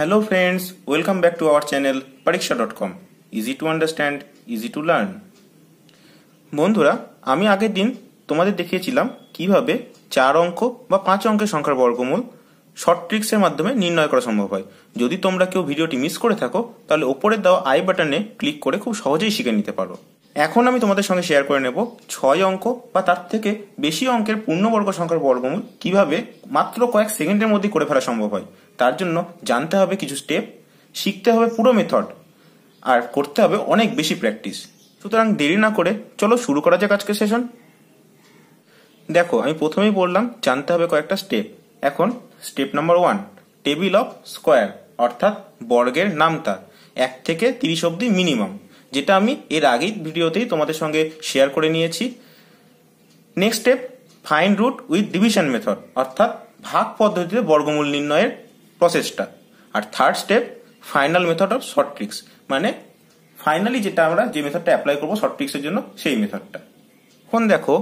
Hello friends, welcome back to our channel pariksha.com. Easy to understand, easy to learn. বন্ধুরা আমি আগের দিন তোমাদের দেখিয়েছিলাম কিভাবে চার অঙ্ক বা পাঁচ অঙ্কের সংখ্যার বর্গমূল শর্ট ট্রিক্সের মাধ্যমে নির্ণয় করা সম্ভব হয় যদি তোমরা কেউ ভিডিওটি মিস করে থাকো তাহলে ওপরে দেওয়া আই বাটনে ক্লিক করে খুব সহজেই শিখে নিতে পারো এখন আমি তোমাদের সঙ্গে শেয়ার করে নেব ছয় অঙ্ক বা তার থেকে বেশি অঙ্কের পূর্ণবর্গ সংখ্যার বর্গমূল কিভাবে মাত্র কয়েক সেকেন্ডের মধ্যে করে ফেলা সম্ভব হয় তার জন্য জানতে হবে কিছু স্টেপ শিখতে হবে পুরো মেথড আর করতে হবে অনেক বেশি প্র্যাকটিস সুতরাং দেরি না করে চলো শুরু করা যাক আজকে সেশন দেখো আমি প্রথমেই বললাম জানতে হবে কয়েকটা স্টেপ এখন step number one table of square অর্থাৎ বর্গের নামতা এক থেকে তিরিশ অব্দি মিনিমাম যেটা আমি এর আগেই ভিডিওতেই তোমাদের সঙ্গে শেয়ার করে নিয়েছি next step find root with division method অর্থাৎ ভাগ পদ্ধতিতে বর্গমূল নির্ণয়ের প্রসেসটা আর third step final method of short tricks মানে ফাইনালি যেটা আমরা যে মেথডটা অ্যাপ্লাই করবো শর্ট ট্রিক্সের জন্য সেই মেথডটা এখন দেখো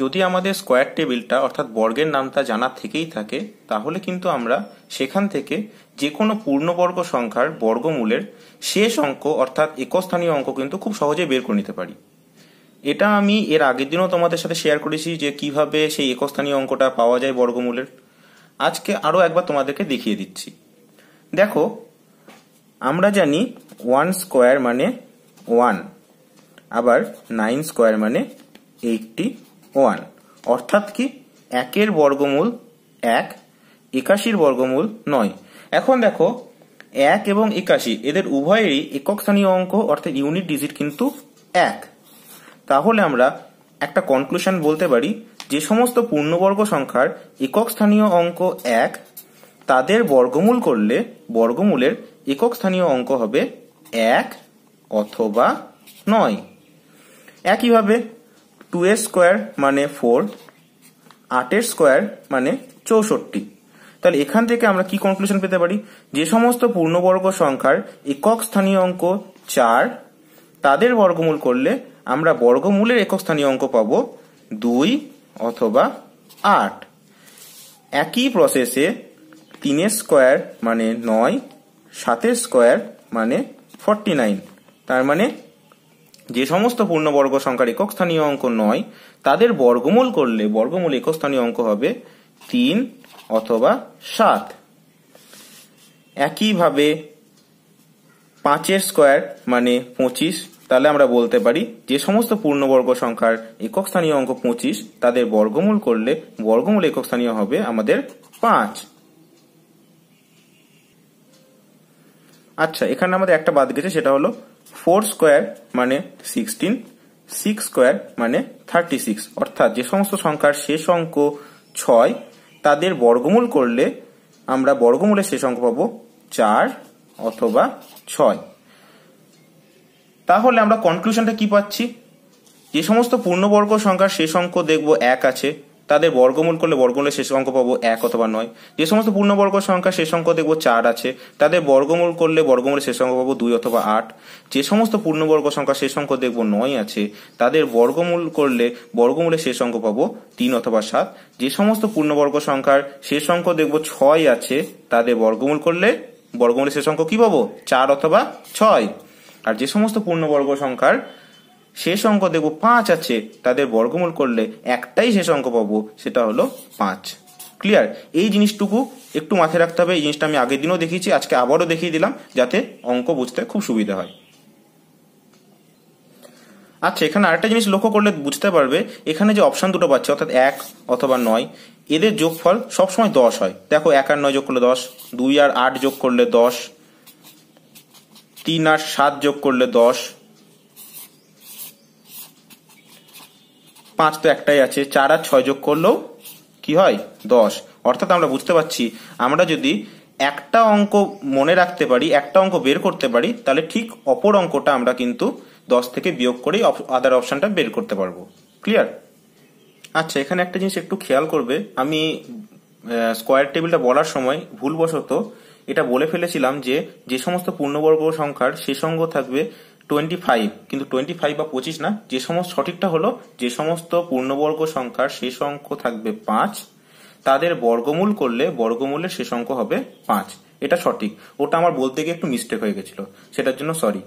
যদি আমাদের স্কোয়ার টেবিলটা অর্থাৎ বর্গের নামটা জানা থেকেই থাকে তাহলে কিন্তু আমরা সেখান থেকে যে কোনো পূর্ণবর্গ সংখ্যার বর্গমূলের শেষ অঙ্ক অর্থাৎ একস্থানীয় অঙ্ক কিন্তু খুব সহজে বের করে নিতে পারি এটা আমি এর আগের দিনও তোমাদের সাথে শেয়ার করেছি যে কিভাবে সেই একস্থানীয় অঙ্কটা পাওয়া যায় বর্গমূলের আজকে আরও একবার তোমাদেরকে দেখিয়ে দিচ্ছি দেখো আমরা জানি ওয়ান স্কোয়ার মানে ওয়ান আবার নাইন স্কোয়ার মানে এইটটি ওয়ান অর্থাৎ কি একের বর্গমূল এক একাশির বর্গমূল নয় এখন দেখো এক এবং একাশি এদের উভয়েরই একক স্থানীয় অঙ্ক অর্থাৎ ইউনিট ডিজিট কিন্তু এক তাহলে আমরা একটা কনক্লুশন বলতে পারি যে সমস্ত পূর্ণবর্গ সংখ্যার একক স্থানীয় অঙ্ক এক তাদের বর্গমূল করলে বর্গমূলের একক স্থানীয় অঙ্ক হবে এক অথবা নয় একইভাবে টু এর স্কোয়ার মানে ফোর আটের স্কোয়ার মানে চৌষট্টি তাহলে এখান থেকে আমরা কি কনক্লুশন পেতে পারি যে সমস্ত পূর্ণবর্গ সংখ্যার একক স্থানীয় অঙ্ক চার তাদের বর্গমূল করলে আমরা বর্গমূলের একক স্থানীয় অঙ্ক পাবো দুই অথবা আট একই প্রসেসে তিনের স্কোয়ার মানে নয় সাতের স্কোয়ার মানে ফর্টি নাইন তার মানে যে সমস্ত পূর্ণবর্গ সংখ্যার একক স্থানীয় অঙ্ক নয় তাদের বর্গমূল করলে বর্গমূল একক স্থানীয় অঙ্ক হবে তিন অথবা সাত একইভাবে পাঁচের স্কোয়ার মানে পঁচিশ তাহলে আমরা বলতে পারি যে সমস্ত পূর্ণবর্গ সংখ্যার একক স্থানীয় অঙ্ক পঁচিশ তাদের বর্গমূল করলে বর্গমূল একক স্থানীয় হবে আমাদের পাঁচ আচ্ছা এখানে আমাদের একটা বাদ গেছে সেটা হলো ফোর স্কোয়ার মানে সিক্সটিন সিক্স স্কোয়ার মানে থার্টি সিক্স অর্থাৎ যে সমস্ত সংখ্যার শেষ অঙ্ক ছয় তাদের বর্গমূল করলে আমরা বর্গমূলের শেষ অঙ্ক পাবো চার অথবা ছয় তাহলে আমরা কনক্লুশনটা কি পাচ্ছি যে সমস্ত পূর্ণবর্গ সংখ্যার শেষ অঙ্ক দেখব এক আছে তাদের বর্গমূল করলে বর্গমূলের শেষ অঙ্ক পাবো এক অথবা নয় যে সমস্ত পূর্ণবর্গ সংখ্যা শেষ অঙ্ক দেখবো চার আছে তাদের বর্গমূল করলে বর্গমূলের শেষ অঙ্ক পাবো দুই অথবা আট যে সমস্ত পূর্ণবর্গ সংখ্যা শেষ অঙ্ক দেখবো নয় আছে তাদের বর্গমূল করলে বর্গমূলের শেষ অঙ্ক পাবো তিন অথবা সাত যে সমস্ত পূর্ণবর্গ সংখ্যার শেষ অঙ্ক দেখবো ছয় আছে তাদের বর্গমূল করলে বর্গমূলের শেষ অঙ্ক কি পাবো চার অথবা ছয় আর যে সমস্ত পূর্ণবর্গ সংখ্যার শেষ অঙ্ক দেখবো পাঁচ আছে তাদের বর্গমূল করলে একটাই শেষ অঙ্ক পাবো সেটা হলো পাঁচ ক্লিয়ার এই জিনিসটুকু একটু মাথায় রাখতে হবে এই জিনিসটা আমি আগের দিনও দেখিয়েছি আজকে আবারও দেখিয়ে দিলাম যাতে অঙ্ক বুঝতে খুব সুবিধা হয় আচ্ছা এখানে আরেকটা জিনিস লক্ষ্য করলে বুঝতে পারবে এখানে যে অপশান দুটো পাচ্ছে অর্থাৎ এক অথবা নয় এদের যোগফল সবসময় দশ হয় দেখো এক আর নয় যোগ করলে দশ দুই আর আট যোগ করলে দশ তিন আর সাত যোগ করলে দশ পাঁচ তো একটাই আছে চার আর ছয় যোগ করলেও কি হয় দশ অর্থাৎ আমরা বুঝতে পারছি আমরা যদি একটা অঙ্ক মনে রাখতে পারি একটা অঙ্ক বের করতে পারি তাহলে ঠিক অপর অঙ্কটা আমরা কিন্তু দশ থেকে বিয়োগ করেই আদার অপশনটা বের করতে পারবো ক্লিয়ার আচ্ছা এখানে একটা জিনিস একটু খেয়াল করবে আমি স্কোয়ার টেবিলটা বলার সময় ভুলবশত এটা বলে ফেলেছিলাম যে যে সমস্ত পূর্ণবর্গ সংখ্যার শেষাঙ্গ থাকবে টোয়েন্টি ফাইভ কিন্তু টোয়েন্টি ফাইভ বা পঁচিশ না যে সমস্ত সঠিকটা হলো যে সমস্ত পূর্ণবর্গ সংখ্যার শেষ অঙ্ক থাকবে পাঁচ তাদের বর্গমূল করলে বর্গমূলের শেষ অঙ্ক হবে পাঁচ এটা সঠিক ওটা আমার বলতে গিয়ে একটু মিস্টেক হয়ে গেছিল সেটার জন্য সরি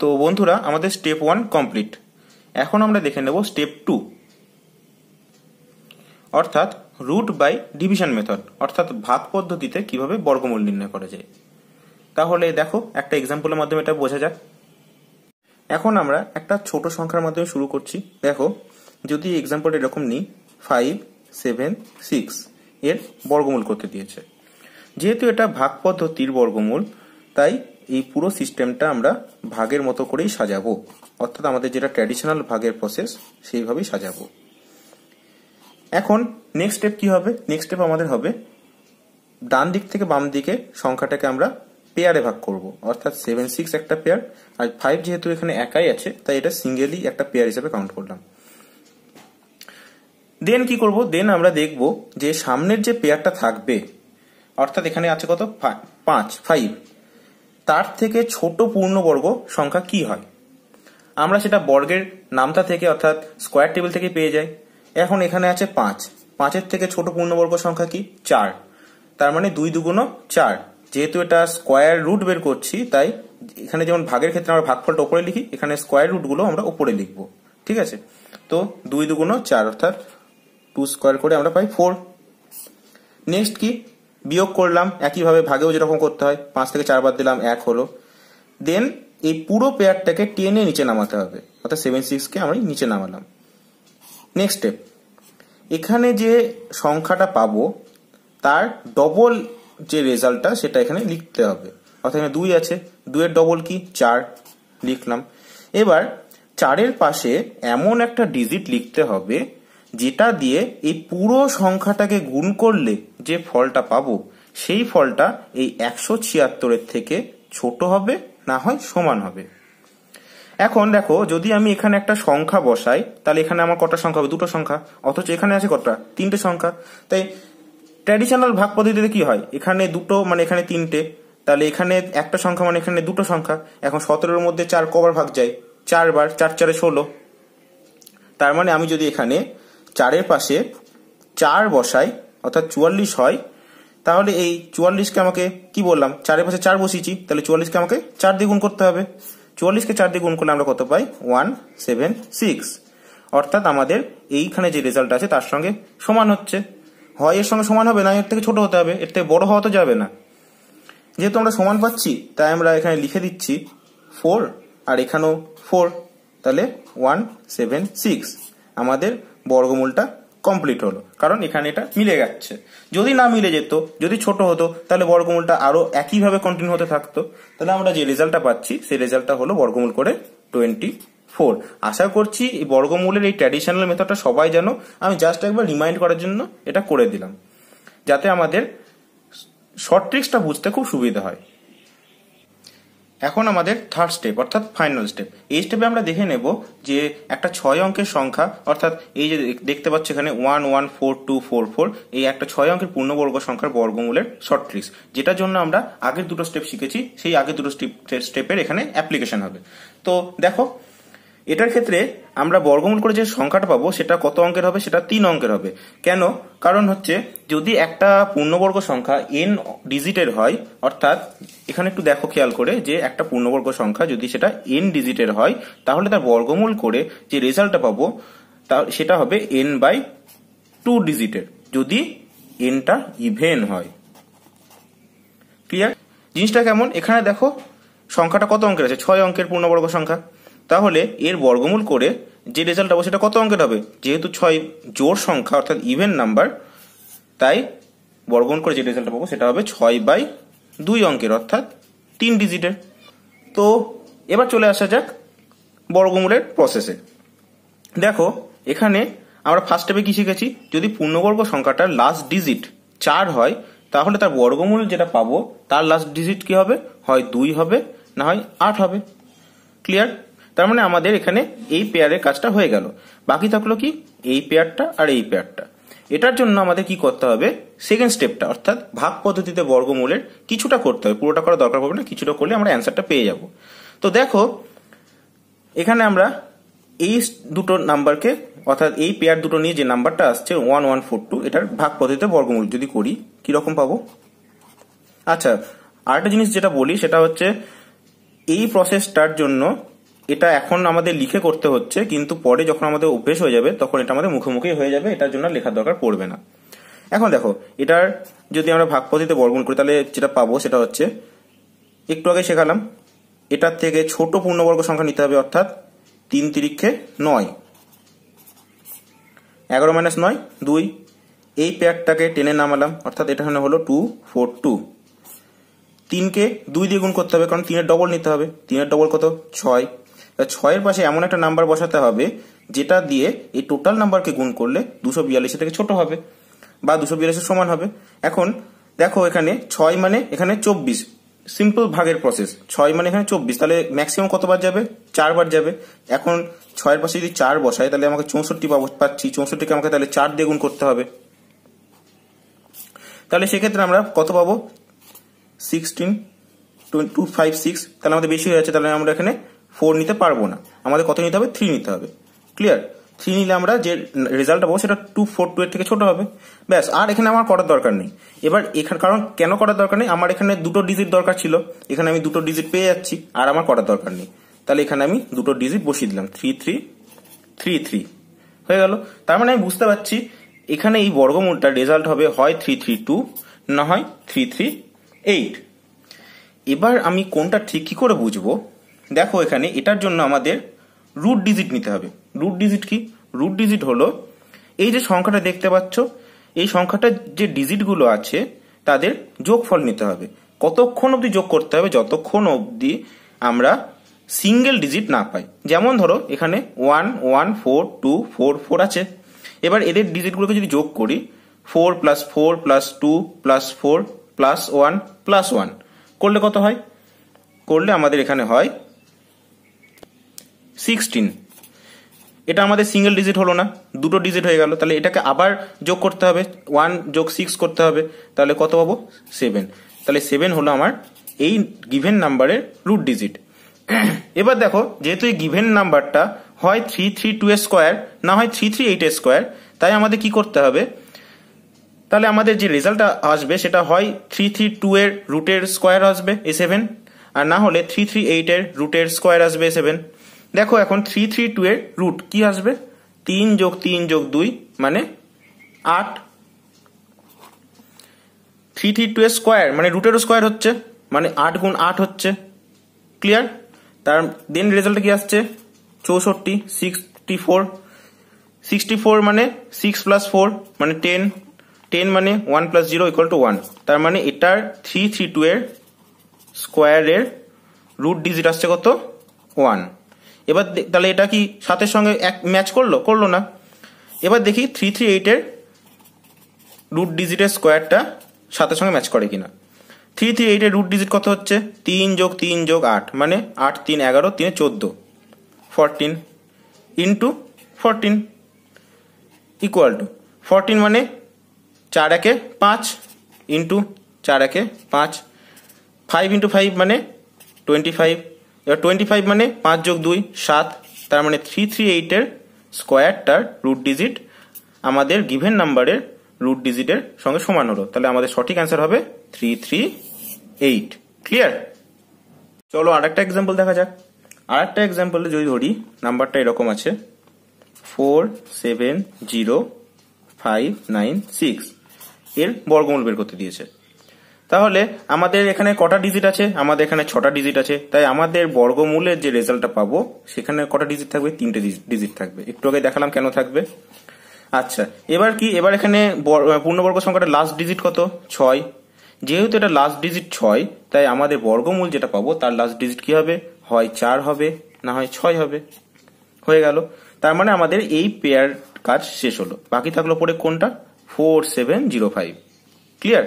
তো বন্ধুরা আমাদের স্টেপ ওয়ান কমপ্লিট এখন আমরা দেখে নেব স্টেপ টু অর্থাৎ রুট বাই ডিভিশন মেথড অর্থাৎ ভাগ পদ্ধতিতে কিভাবে বর্গমূল নির্ণয় করা যায় তাহলে দেখো একটা এক্সাম্পলের মাধ্যমে এটা বোঝা যাক এখন আমরা একটা ছোট সংখ্যার মাধ্যমে শুরু করছি দেখো যদি এক্সাম্পল এরকম নিই ফাইভ সেভেন সিক্স এর বর্গমূল করতে দিয়েছে যেহেতু এটা ভাগ পদ্ধতির বর্গমূল তাই এই পুরো সিস্টেমটা আমরা ভাগের মতো করেই সাজাবো অর্থাৎ আমাদের যেটা ট্র্যাডিশনাল ভাগের প্রসেস সেইভাবেই সাজাবো এখন নেক্সট স্টেপ কি হবে নেক্সট স্টেপ আমাদের হবে ডান দিক থেকে বাম দিকে সংখ্যাটাকে আমরা পেয়ারে ভাগ করব অর্থাৎ সেভেন সিক্স একটা পেয়ার আর ফাইভ যেহেতু এখানে একাই আছে তাই এটা সিঙ্গেলি একটা পেয়ার হিসেবে কাউন্ট করলাম দেন কি করব দেন আমরা দেখব যে সামনের যে পেয়ারটা থাকবে অর্থাৎ এখানে আছে কত পাঁচ ফাইভ তার থেকে ছোট পূর্ণবর্গ সংখ্যা কি হয় আমরা সেটা বর্গের নামটা থেকে অর্থাৎ স্কোয়ার টেবিল থেকে পেয়ে যাই এখন এখানে আছে পাঁচ পাঁচের থেকে ছোট পূর্ণবর্গ সংখ্যা কি চার তার মানে দুই দুগুণ চার যেহেতু এটা স্কোয়ার রুট বের করছি তাই এখানে যেমন ভাগের ক্ষেত্রে আমরা ভাগফলটা ওপরে লিখি এখানে স্কোয়ার রুটগুলো আমরা ওপরে লিখব ঠিক আছে তো দুই দুগুণ চার অর্থাৎ টু স্কোয়ার করে আমরা পাই ফোর নেক্সট কি বিয়োগ করলাম একইভাবে ভাগেও যেরকম করতে হয় পাঁচ থেকে চার বাদ দিলাম এক হলো দেন এই পুরো পেয়ারটাকে টেনে নিচে নামাতে হবে অর্থাৎ সেভেন সিক্সকে আমি নিচে নামালাম নেক্সট স্টেপ এখানে যে সংখ্যাটা পাবো তার ডবল যে রেজাল্টটা সেটা এখানে লিখতে হবে অর্থাৎ এখানে দুই আছে দুইয়ের ডবল কি চার লিখলাম এবার চারের পাশে এমন একটা ডিজিট লিখতে হবে যেটা দিয়ে এই পুরো সংখ্যাটাকে গুণ করলে যে ফলটা পাবো সেই ফলটা এই একশো ছিয়াত্তরের থেকে ছোট হবে না হয় সমান হবে এখন দেখো যদি আমি এখানে একটা সংখ্যা বসাই তাহলে এখানে আমার কটা সংখ্যা হবে দুটো সংখ্যা অথচ এখানে আছে কটা তিনটে সংখ্যা তাই ট্র্যাডিশনাল ভাগ পদ্ধতিতে কি হয় এখানে দুটো মানে এখানে তিনটে তাহলে এখানে একটা সংখ্যা মানে এখানে দুটো সংখ্যা এখন সতেরোর মধ্যে চার কবার ভাগ যায় চারবার চার চারে ষোলো তার মানে আমি যদি এখানে চারের পাশে চার বসাই অর্থাৎ চুয়াল্লিশ হয় তাহলে এই চুয়াল্লিশকে আমাকে কি বললাম চারের পাশে চার বসিয়েছি তাহলে চুয়াল্লিশকে আমাকে চার দ্বিগুণ করতে হবে চুয়াল্লিশকে চার দিয়ে গুণ করলে আমরা কত পাই ওয়ান সেভেন সিক্স অর্থাৎ আমাদের এইখানে যে রেজাল্ট আছে তার সঙ্গে সমান হচ্ছে হয় এর সঙ্গে সমান হবে না এর থেকে ছোট হতে হবে এর থেকে বড় হওয়া তো যাবে না যেহেতু আমরা সমান পাচ্ছি তাই আমরা এখানে লিখে দিচ্ছি ফোর আর এখানেও ফোর তাহলে ওয়ান সেভেন সিক্স আমাদের বর্গমূলটা কমপ্লিট হলো কারণ এখানে এটা মিলে যাচ্ছে যদি না মিলে যেত যদি ছোট হতো তাহলে বর্গমূলটা আরও একইভাবে কন্টিনিউ হতে থাকতো তাহলে আমরা যে রেজাল্টটা পাচ্ছি সেই রেজাল্টটা হলো বর্গমূল করে টোয়েন্টি ফোর আশা করছি এই বর্গমূলের এই ট্র্যাডিশনাল মেথডটা সবাই জানো আমি জাস্ট একবার রিমাইন্ড করার জন্য এটা করে দিলাম যাতে আমাদের শর্ট ট্রিক্সটা বুঝতে খুব সুবিধা হয় এখন আমাদের থার্ড স্টেপ অর্থাৎ ফাইনাল স্টেপ এই স্টেপে আমরা দেখে নেব যে একটা ছয় অঙ্কের সংখ্যা অর্থাৎ এই যে দেখতে পাচ্ছ এখানে one one four two four four এই একটা ছয় অঙ্কের পূর্ণবর্গ সংখ্যার বর্গমূলের শর্ট ট্রিক্স যেটার জন্য আমরা আগের দুটো স্টেপ শিখেছি সেই আগের দুটো স্টেপের এখানে অ্যাপ্লিকেশন হবে তো দেখো এটার ক্ষেত্রে আমরা বর্গমূল করে যে সংখ্যাটা পাবো সেটা কত অঙ্কের হবে সেটা তিন অঙ্কের হবে কেন কারণ হচ্ছে যদি একটা পূর্ণবর্গ সংখ্যা এন ডিজিটের হয় অর্থাৎ এখানে একটু দেখো খেয়াল করে যে একটা পূর্ণবর্গ সংখ্যা যদি সেটা এন ডিজিটের হয় তাহলে তার বর্গমূল করে যে রেজাল্টটা পাবো তা সেটা হবে এন বাই টু ডিজিটের যদি এনটা ইভেন হয় ক্লিয়ার জিনিসটা কেমন এখানে দেখো সংখ্যাটা কত অঙ্কের আছে ছয় অঙ্কের পূর্ণবর্গ সংখ্যা তাহলে এর বর্গমূল করে যে রেজাল্ট হবে সেটা কত অঙ্কের হবে যেহেতু ছয় জোর সংখ্যা অর্থাৎ ইভেন নাম্বার তাই বর্গমূল করে যে রেজাল্ট পাবো সেটা হবে ছয় বাই দুই অঙ্কের অর্থাৎ তিন ডিজিটের তো এবার চলে আসা যাক বর্গমূলের প্রসেসে দেখো এখানে আমরা ফার্স্ট স্টেপে কি শিখেছি যদি পূর্ণবর্গ সংখ্যাটার লাস্ট ডিজিট চার হয় তাহলে তার বর্গমূল যেটা পাবো তার লাস্ট ডিজিট কি হবে হয় দুই হবে না হয় আট হবে ক্লিয়ার তার মানে আমাদের এখানে এই পেয়ারের কাজটা হয়ে গেল বাকি থাকলো কি এই পেয়ারটা আর এই পেয়ারটা এটার জন্য আমাদের কি করতে হবে সেকেন্ড স্টেপটা অর্থাৎ ভাগ পদ্ধতিতে বর্গমূলের কিছুটা করতে হবে পুরোটা করা দরকার পড়বে না কিছুটা করলে আমরা অ্যান্সারটা পেয়ে যাব তো দেখো এখানে আমরা এই দুটো নাম্বারকে অর্থাৎ এই পেয়ার দুটো নিয়ে যে নাম্বারটা আসছে ওয়ান ওয়ান ফোর টু এটার ভাগ পদ্ধতিতে বর্গমূল যদি করি কিরকম পাবো আচ্ছা আরেকটা জিনিস যেটা বলি সেটা হচ্ছে এই প্রসেসটার জন্য এটা এখন আমাদের লিখে করতে হচ্ছে কিন্তু পরে যখন আমাদের অভ্যেস হয়ে যাবে তখন এটা আমাদের মুখোমুখি হয়ে যাবে এটার জন্য লেখার দরকার পড়বে না এখন দেখো এটার যদি আমরা ভাগ পদ্ধতিতে করি তাহলে যেটা পাবো সেটা হচ্ছে একটু আগে শেখালাম এটার থেকে ছোট পূর্ণবর্গ সংখ্যা নিতে হবে অর্থাৎ তিন তিরিক্ষে নয় এগারো মাইনাস নয় দুই এই পেয়ারটাকে টেনে নামালাম অর্থাৎ এটা হলো টু ফোর টু তিনকে দুই দিয়ে গুণ করতে হবে কারণ তিনের ডবল নিতে হবে তিনের ডবল কত ছয় তা ছয়ের পাশে এমন একটা নাম্বার বসাতে হবে যেটা দিয়ে এই টোটাল নাম্বারকে গুণ করলে দুশো বিয়াল্লিশের থেকে ছোট হবে বা দুশো বিয়াল্লিশের সমান হবে এখন দেখো এখানে ছয় মানে এখানে চব্বিশ সিম্পল ভাগের প্রসেস ছয় মানে এখানে চব্বিশ তাহলে ম্যাক্সিমাম কতবার যাবে চারবার যাবে এখন ছয়ের পাশে যদি চার বসায় তাহলে আমাকে চৌষট্টি পাবো পাচ্ছি চৌষট্টিকে আমাকে তাহলে চার দিয়ে গুণ করতে হবে তাহলে সেক্ষেত্রে আমরা কত পাবো সিক্সটিন টু ফাইভ সিক্স তাহলে আমাদের বেশি হয়ে যাচ্ছে তাহলে আমরা এখানে ফোর নিতে পারবো না আমাদের কত নিতে হবে থ্রি নিতে হবে ক্লিয়ার থ্রি নিলে আমরা যে রেজাল্ট পাবো সেটা টু ফোর টু এর থেকে ছোটো হবে ব্যাস আর এখানে আমার করার দরকার নেই এবার এখানে কারণ কেন করার দরকার নেই আমার এখানে দুটো ডিজিট দরকার ছিল এখানে আমি দুটো ডিজিট পেয়ে যাচ্ছি আর আমার করার দরকার নেই তাহলে এখানে আমি দুটো ডিজিট বসিয়ে দিলাম থ্রি থ্রি থ্রি থ্রি হয়ে গেল তার মানে আমি বুঝতে পারছি এখানে এই বর্গমূলটা রেজাল্ট হবে হয় থ্রি থ্রি টু না হয় থ্রি থ্রি এইট এবার আমি কোনটা ঠিক কি করে বুঝবো দেখো এখানে এটার জন্য আমাদের রুট ডিজিট নিতে হবে রুট ডিজিট কি রুট ডিজিট হলো এই যে সংখ্যাটা দেখতে পাচ্ছ এই সংখ্যাটার যে ডিজিটগুলো আছে তাদের যোগফল নিতে হবে কতক্ষণ অবধি যোগ করতে হবে যতক্ষণ অবধি আমরা সিঙ্গেল ডিজিট না পাই যেমন ধরো এখানে one one four two four four আছে এবার এদের ডিজিটগুলোকে যদি যোগ করি four plus four plus two plus four plus one plus one করলে কত হয় করলে আমাদের এখানে হয় সিক্সটিন এটা আমাদের সিঙ্গেল ডিজিট হলো না দুটো ডিজিট হয়ে গেল তাহলে এটাকে আবার যোগ করতে হবে ওয়ান যোগ সিক্স করতে হবে তাহলে কত পাবো সেভেন তাহলে সেভেন হলো আমার এই গিভেন নাম্বারের রুট ডিজিট এবার দেখো যেহেতু এই গিভেন নাম্বারটা হয় three three two a square না হয় three three eight a square তাই আমাদের কি করতে হবে তাহলে আমাদের যে রেজাল্টটা আসবে সেটা হয় থ্রি থ্রি টু এর রুটের স্কোয়ার আসবে এ সেভেন আর না হলে থ্রি থ্রি এইট এর রুটের স্কোয়ার আসবে এ সেভেন দেখো এখন থ্রি থ্রি টু এর রুট কি আসবে তিন যোগ তিন যোগ দুই মানে আট থ্রি থ্রি টু এর স্কোয়ার মানে রুটেরও স্কোয়ার হচ্ছে মানে আট গুণ আট হচ্ছে ক্লিয়ার তার দেন রেজাল্ট কি আসছে চৌষট্টি সিক্সটি ফোর সিক্সটি ফোর মানে সিক্স প্লাস ফোর মানে টেন টেন মানে one plus zero equal to one তার মানে এটার থ্রি থ্রি টু এর স্কোয়ারের রুট ডিজিট আসছে কত ওয়ান এবার তাহলে এটা কি সাথের সঙ্গে এক ম্যাচ করলো করলো না এবার দেখি থ্রি থ্রি এইটের রুট ডিজিটের স্কোয়ারটা সাথের সঙ্গে ম্যাচ করে কিনা থ্রি থ্রি এইটের রুট ডিজিট কত হচ্ছে তিন যোগ তিন যোগ আট মানে আট তিন এগারো তিনে চোদ্দো fourteen into fourteen equal to fourteen মানে চার একে পাঁচ ইন্টু চার একে পাঁচ ফাইভ ইন্টু ফাইভ মানে টোয়েন্টি ফাইভ এবার টোয়েন্টি ফাইভ মানে পাঁচ যোগ দুই সাত তার মানে থ্রি থ্রি এইটের স্কোয়ারটার রুট ডিজিট আমাদের গিভেন নাম্বারের রুট ডিজিটের সঙ্গে সমান হলো তাহলে আমাদের সঠিক অ্যান্সার হবে থ্রি থ্রি এইট ক্লিয়ার চলো আর একটা এক্সাম্পল দেখা যাক আর একটা এক্সাম্পলে যদি ধরি নাম্বারটা এরকম আছে four seven zero five nine six এর বর্গমূল বের করতে দিয়েছে তাহলে আমাদের এখানে কটা ডিজিট আছে আমাদের এখানে ছটা ডিজিট আছে তাই আমাদের বর্গমূলের যে রেজাল্টটা পাবো সেখানে কটা ডিজিট থাকবে তিনটে ডিজিট থাকবে একটু আগে দেখালাম কেন থাকবে আচ্ছা এবার কি এবার এখানে পূর্ণবর্গ সংখ্যাটা লাস্ট ডিজিট কত ছয় যেহেতু এটা লাস্ট ডিজিট ছয় তাই আমাদের বর্গমূল যেটা পাবো তার লাস্ট ডিজিট কি হবে হয় চার হবে না হয় ছয় হবে হয়ে গেল তার মানে আমাদের এই পেয়ার কাজ শেষ হলো বাকি থাকলো পরে কোনটা four seven zero five clear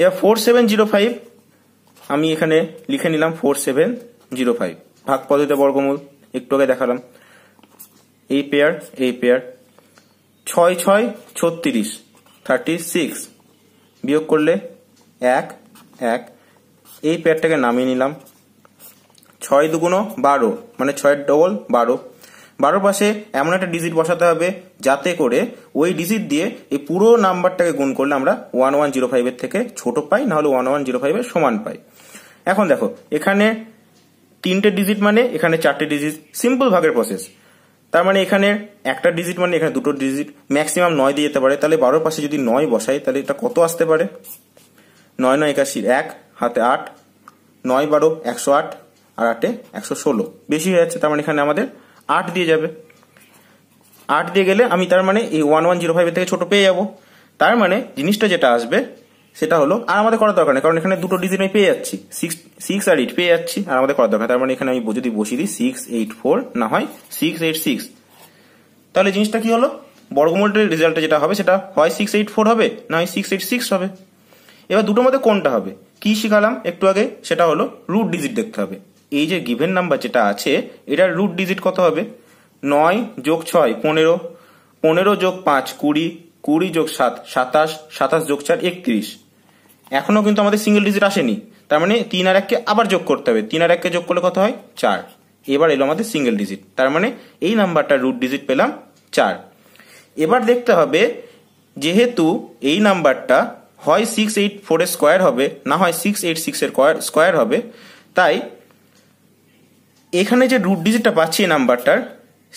এবার ফোর সেভেন জিরো ফাইভ আমি এখানে লিখে নিলাম ফোর সেভেন জিরো ফাইভ ভাগ পদ্ধতিতে বর্গমূল একটু আগে দেখালাম এই পেয়ার এই পেয়ার ছয় ছয় ছত্রিশ থার্টি সিক্স বিয়োগ করলে এক এক এই পেয়ারটাকে নামিয়ে নিলাম ছয় দুগুণো বারো মানে ছয়ের ডবল বারো বারো পাশে এমন একটা ডিজিট বসাতে হবে যাতে করে ওই ডিজিট দিয়ে এই পুরো নাম্বারটাকে গুণ করলে আমরা ওয়ান ওয়ান জিরো ফাইভের থেকে ছোট পাই নাহলে ওয়ান ওয়ান জিরো ফাইভের সমান পাই এখন দেখো এখানে তিনটে ডিজিট মানে এখানে চারটে ডিজিট সিম্পল ভাগের প্রসেস তার মানে এখানে একটা ডিজিট মানে এখানে দুটো ডিজিট ম্যাক্সিমাম নয় দিয়ে যেতে পারে তাহলে বারোর পাশে যদি নয় বসাই তাহলে এটা কত আসতে পারে নয় নয় একাশি এক হাতে আট নয় বারো একশো আট আর আটে একশো ষোলো বেশি হয়ে যাচ্ছে তার মানে এখানে আমাদের আট দিয়ে যাবে আট দিয়ে গেলে আমি তার মানে এই ওয়ান ওয়ান জিরো ফাইভের থেকে ছোট পেয়ে যাবো তার মানে জিনিসটা যেটা আসবে সেটা হলো আর আমাদের করার দরকার নেই কারণ এখানে দুটো ডিজিট আমি পেয়ে যাচ্ছি সিক্স সিক্স আর এইট পেয়ে যাচ্ছি আর আমাদের করার দরকার তার মানে এখানে আমি যদি বসিয়ে দিই সিক্স এইট ফোর না হয় সিক্স এইট সিক্স তাহলে জিনিসটা কি হলো বর্গমূলের রেজাল্টটা যেটা হবে সেটা হয় সিক্স এইট ফোর হবে না হয় সিক্স এইট সিক্স হবে এবার দুটোর মধ্যে কোনটা হবে কি শিখালাম একটু আগে সেটা হলো রুট ডিজিট দেখতে হবে এই যে গিভেন নাম্বার যেটা আছে এটার রুট ডিজিট কত হবে নয় যোগ ছয় পনেরো পনেরো যোগ পাঁচ কুড়ি কুড়ি যোগ সাত সাতাশ সাতাশ যোগ চার একত্রিশ এখনও কিন্তু আমাদের সিঙ্গেল ডিজিট আসেনি তার মানে তিন আর এককে আবার যোগ করতে হবে তিন আর এককে যোগ করলে কত হয় চার এবার এলো আমাদের সিঙ্গেল ডিজিট তার মানে এই নাম্বারটা রুট ডিজিট পেলাম চার এবার দেখতে হবে যেহেতু এই নাম্বারটা হয় সিক্স এইট ফোরের স্কোয়ার হবে না হয় সিক্স এইট সিক্সের স্কোয়ার হবে তাই এখানে যে রুট ডিজিটটা পাচ্ছি এই নাম্বারটার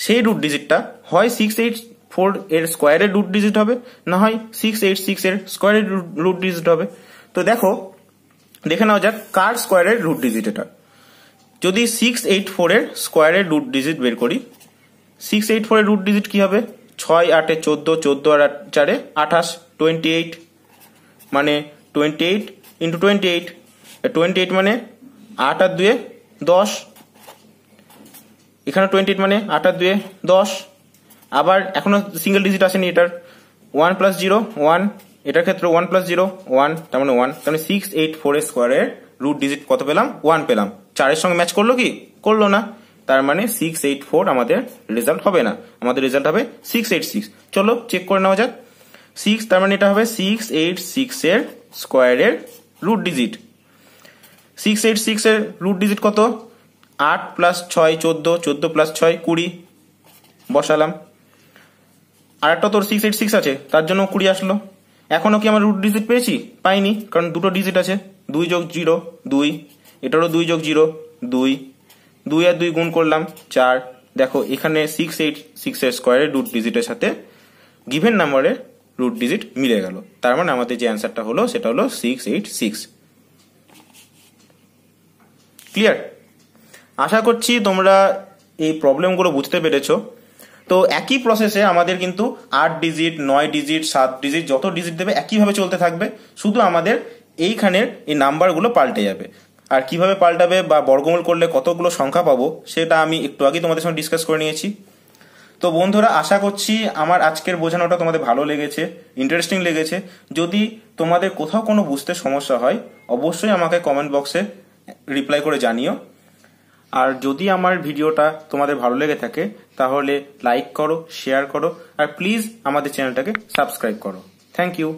সেই রুট ডিজিটটা হয় সিক্স এইট ফোর এর স্কোয়ারের রুট ডিজিট হবে না হয় সিক্স এইট সিক্স এর স্কোয়ারের রুট ডিজিট হবে তো দেখো দেখে নেওয়া যাক কার স্কোয়ারের রুট ডিজিট এটা যদি সিক্স এইট ফোর এর স্কোয়ারের রুট ডিজিট বের করি সিক্স এইট ফোর এর রুট ডিজিট কি হবে ছয় আটে চোদ্দ চোদ্দ আর চারে আঠাশ টোয়েন্টি এইট মানে twenty eight into twenty eight twenty eight মানে আট আর দুয়ে দশ এখানে টোয়েন্টি এইট মানে আট আর দুয়ে দশ আবার এখনও সিঙ্গেল ডিজিট আসেনি এটার ওয়ান প্লাস জিরো ওয়ান এটার ক্ষেত্রে ওয়ান প্লাস জিরো ওয়ান তার মানে ওয়ান তার মানে সিক্স এইট ফোর স্কোয়ারের রুট ডিজিট কত পেলাম ওয়ান পেলাম চারের সঙ্গে ম্যাচ করলো কি করলো না তার মানে সিক্স এইট ফোর আমাদের রেজাল্ট হবে না আমাদের রেজাল্ট হবে সিক্স এইট সিক্স চলো চেক করে নেওয়া যাক সিক্স তার মানে এটা হবে সিক্স এইট সিক্স এর স্কোয়ারের root digit six eight six এর রুট ডিজিট কত আট প্লাস ছয় চোদ্দো চোদ্দ প্লাস ছয় কুড়ি বসালাম আর একটা তোর সিক্স এইট সিক্স আছে তার জন্য কুড়ি আসলো এখনও কি আমার রুট ডিজিট পেয়েছি পাইনি কারণ দুটো ডিজিট আছে দুই যোগ জিরো দুই এটারও দুই যোগ জিরো দুই দুই আর দুই গুণ করলাম চার দেখো এখানে সিক্স এইট সিক্সের স্কোয়ারের রুট ডিজিটের সাথে গিভেন নাম্বারে রুট ডিজিট মিলে গেল তার মানে আমাদের যে অ্যান্সারটা হলো সেটা হলো সিক্স এইট সিক্স ক্লিয়ার আশা করছি তোমরা এই প্রবলেমগুলো বুঝতে পেরেছ তো একই প্রসেসে আমাদের কিন্তু আট ডিজিট নয় ডিজিট সাত ডিজিট যত ডিজিট দেবে একইভাবে চলতে থাকবে শুধু আমাদের এইখানের এই নাম্বারগুলো পাল্টে যাবে আর কিভাবে পাল্টাবে বা বর্গমূল করলে কতগুলো সংখ্যা পাবো সেটা আমি একটু আগেই তোমাদের সঙ্গে ডিসকাস করে নিয়েছি তো বন্ধুরা আশা করছি আমার আজকের বোঝানোটা তোমাদের ভালো লেগেছে ইন্টারেস্টিং লেগেছে যদি তোমাদের কোথাও কোনো বুঝতে সমস্যা হয় অবশ্যই আমাকে কমেন্ট বক্সে রিপ্লাই করে জানিও আর যদি আমার ভিডিওটা তোমাদের ভালো লেগে থাকে তাহলে লাইক করো শেয়ার করো আর প্লিজ আমাদের চ্যানেলটাকে সাবস্ক্রাইব করো থ্যাংক ইউ